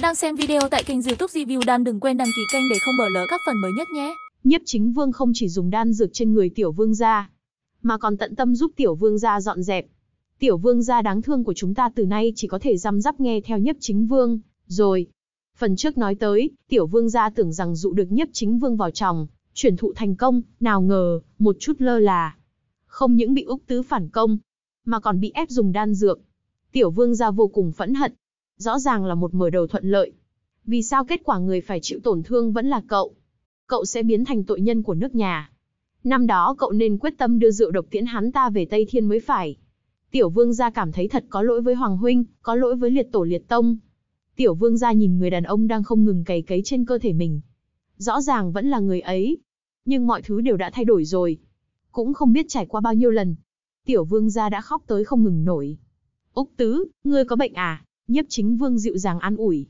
bạn đang xem video tại kênh youtube Review Đan đừng quên đăng ký kênh để không bỏ lỡ các phần mới nhất nhé. Nhiếp chính vương không chỉ dùng đan dược trên người tiểu vương gia, mà còn tận tâm giúp tiểu vương gia dọn dẹp. Tiểu vương gia đáng thương của chúng ta từ nay chỉ có thể răm rắp nghe theo nhiếp chính vương, rồi. Phần trước nói tới, tiểu vương gia tưởng rằng dụ được nhiếp chính vương vào chồng, chuyển thụ thành công, nào ngờ, một chút lơ là. Không những bị Úc Tứ phản công, mà còn bị ép dùng đan dược. Tiểu vương gia vô cùng phẫn hận, rõ ràng là một mở đầu thuận lợi. Vì sao kết quả người phải chịu tổn thương vẫn là cậu? Cậu sẽ biến thành tội nhân của nước nhà. Năm đó cậu nên quyết tâm đưa rượu độc tiễn hắn ta về Tây Thiên mới phải. Tiểu vương gia cảm thấy thật có lỗi với Hoàng Huynh, có lỗi với liệt tổ liệt tông. Tiểu vương gia nhìn người đàn ông đang không ngừng cày cấy trên cơ thể mình. Rõ ràng vẫn là người ấy. Nhưng mọi thứ đều đã thay đổi rồi. Cũng không biết trải qua bao nhiêu lần. Tiểu vương gia đã khóc tới không ngừng nổi. Úc tứ, ngươi có bệnh à? Nhiếp chính vương dịu dàng an ủi.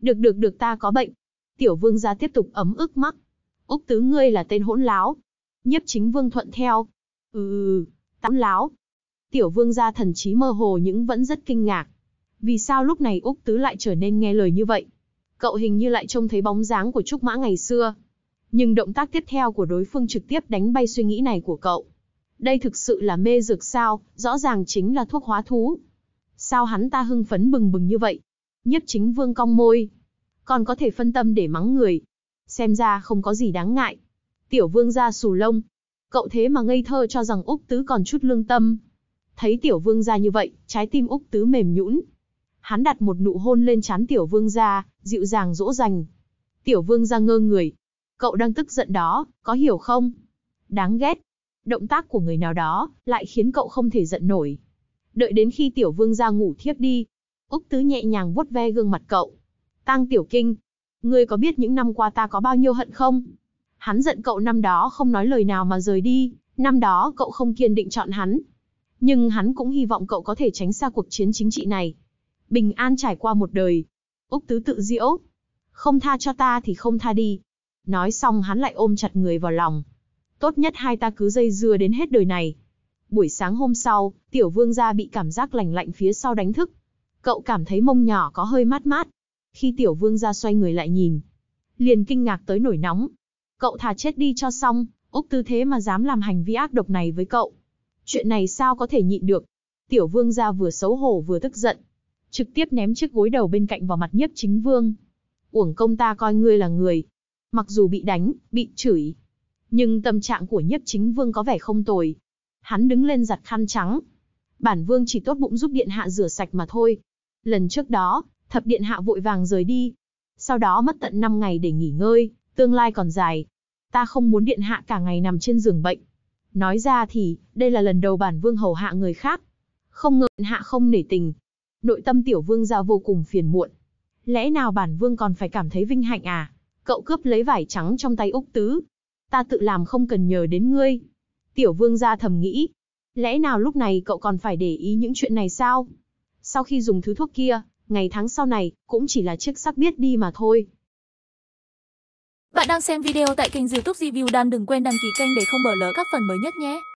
Được được được ta có bệnh. Tiểu vương gia tiếp tục ấm ức mắc. Úc tứ ngươi là tên hỗn láo. Nhiếp chính vương thuận theo. Ừ, ừ, ừ tắm láo. Tiểu vương gia thần trí mơ hồ nhưng vẫn rất kinh ngạc. Vì sao lúc này Úc tứ lại trở nên nghe lời như vậy? Cậu hình như lại trông thấy bóng dáng của Trúc Mã ngày xưa. Nhưng động tác tiếp theo của đối phương trực tiếp đánh bay suy nghĩ này của cậu. Đây thực sự là mê dược sao, rõ ràng chính là thuốc hóa thú, Sao hắn ta hưng phấn bừng bừng như vậy? Nhiếp chính vương cong môi. Còn có thể phân tâm để mắng người. Xem ra không có gì đáng ngại. Tiểu vương gia xù lông. Cậu thế mà ngây thơ cho rằng Úc Tứ còn chút lương tâm. Thấy tiểu vương gia như vậy, trái tim Úc Tứ mềm nhũn. Hắn đặt một nụ hôn lên trán tiểu vương gia, dịu dàng dỗ dành. Tiểu vương gia ngơ người. Cậu đang tức giận đó, có hiểu không? Đáng ghét. Động tác của người nào đó, lại khiến cậu không thể giận nổi Đợi đến khi tiểu vương ra ngủ thiếp đi. Úc Tứ nhẹ nhàng vuốt ve gương mặt cậu. tăng tiểu kinh. Ngươi có biết những năm qua ta có bao nhiêu hận không? Hắn giận cậu năm đó không nói lời nào mà rời đi. Năm đó cậu không kiên định chọn hắn. Nhưng hắn cũng hy vọng cậu có thể tránh xa cuộc chiến chính trị này. Bình an trải qua một đời. Úc Tứ tự diễu. Không tha cho ta thì không tha đi. Nói xong hắn lại ôm chặt người vào lòng. Tốt nhất hai ta cứ dây dưa đến hết đời này. Buổi sáng hôm sau, tiểu vương gia bị cảm giác lành lạnh phía sau đánh thức. Cậu cảm thấy mông nhỏ có hơi mát mát. Khi tiểu vương gia xoay người lại nhìn, liền kinh ngạc tới nổi nóng. Cậu thà chết đi cho xong, Úc tư thế mà dám làm hành vi ác độc này với cậu. Chuyện này sao có thể nhịn được. Tiểu vương gia vừa xấu hổ vừa tức giận. Trực tiếp ném chiếc gối đầu bên cạnh vào mặt nhiếp chính vương. Uổng công ta coi ngươi là người. Mặc dù bị đánh, bị chửi. Nhưng tâm trạng của nhiếp chính vương có vẻ không tồi hắn đứng lên giặt khăn trắng. Bản vương chỉ tốt bụng giúp điện hạ rửa sạch mà thôi. Lần trước đó, thập điện hạ vội vàng rời đi. Sau đó mất tận 5 ngày để nghỉ ngơi, tương lai còn dài. Ta không muốn điện hạ cả ngày nằm trên giường bệnh. Nói ra thì, đây là lần đầu bản vương hầu hạ người khác. Không ngờ điện hạ không nể tình. Nội tâm tiểu vương ra vô cùng phiền muộn. Lẽ nào bản vương còn phải cảm thấy vinh hạnh à? Cậu cướp lấy vải trắng trong tay Úc Tứ. Ta tự làm không cần nhờ đến ngươi. Tiểu vương gia thầm nghĩ, lẽ nào lúc này cậu còn phải để ý những chuyện này sao? Sau khi dùng thứ thuốc kia, ngày tháng sau này, cũng chỉ là chiếc sắc biết đi mà thôi. Bạn đang xem video tại kênh youtube Review Đan đừng quên đăng ký kênh để không bỏ lỡ các phần mới nhất nhé.